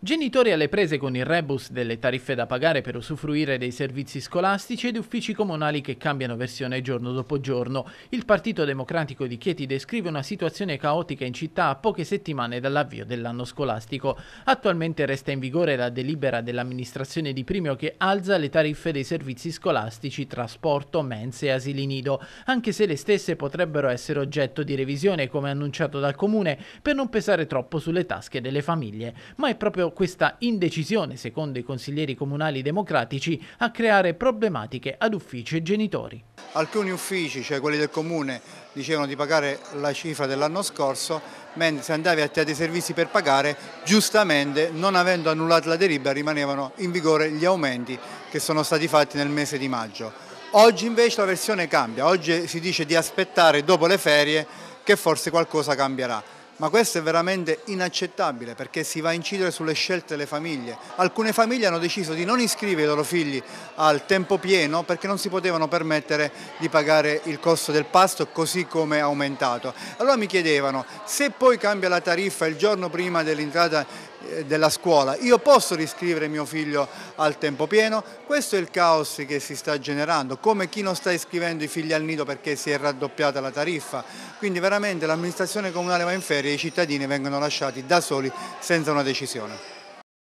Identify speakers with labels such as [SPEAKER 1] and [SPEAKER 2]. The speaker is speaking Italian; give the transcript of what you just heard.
[SPEAKER 1] Genitori alle prese con il rebus delle tariffe da pagare per usufruire dei servizi scolastici ed uffici comunali che cambiano versione giorno dopo giorno. Il Partito Democratico di Chieti descrive una situazione caotica in città a poche settimane dall'avvio dell'anno scolastico. Attualmente resta in vigore la delibera dell'amministrazione di Primio che alza le tariffe dei servizi scolastici, trasporto, mense e asili nido, anche se le stesse potrebbero essere oggetto di revisione come annunciato dal Comune per non pesare troppo sulle tasche delle famiglie. Ma è proprio questa indecisione, secondo i consiglieri comunali democratici, a creare problematiche ad uffici e genitori.
[SPEAKER 2] Alcuni uffici, cioè quelli del comune, dicevano di pagare la cifra dell'anno scorso, mentre se andavi a te dei servizi per pagare, giustamente, non avendo annullato la deriva, rimanevano in vigore gli aumenti che sono stati fatti nel mese di maggio. Oggi invece la versione cambia, oggi si dice di aspettare dopo le ferie che forse qualcosa cambierà. Ma questo è veramente inaccettabile perché si va a incidere sulle scelte delle famiglie. Alcune famiglie hanno deciso di non iscrivere i loro figli al tempo pieno perché non si potevano permettere di pagare il costo del pasto così come aumentato. Allora mi chiedevano se poi cambia la tariffa il giorno prima dell'entrata eh, della scuola, io posso riscrivere mio figlio al tempo pieno? Questo è il caos che si sta generando, come chi non sta iscrivendo i figli al nido perché si è raddoppiata la tariffa, quindi veramente l'amministrazione comunale va in ferie e i cittadini vengono lasciati da soli senza una decisione.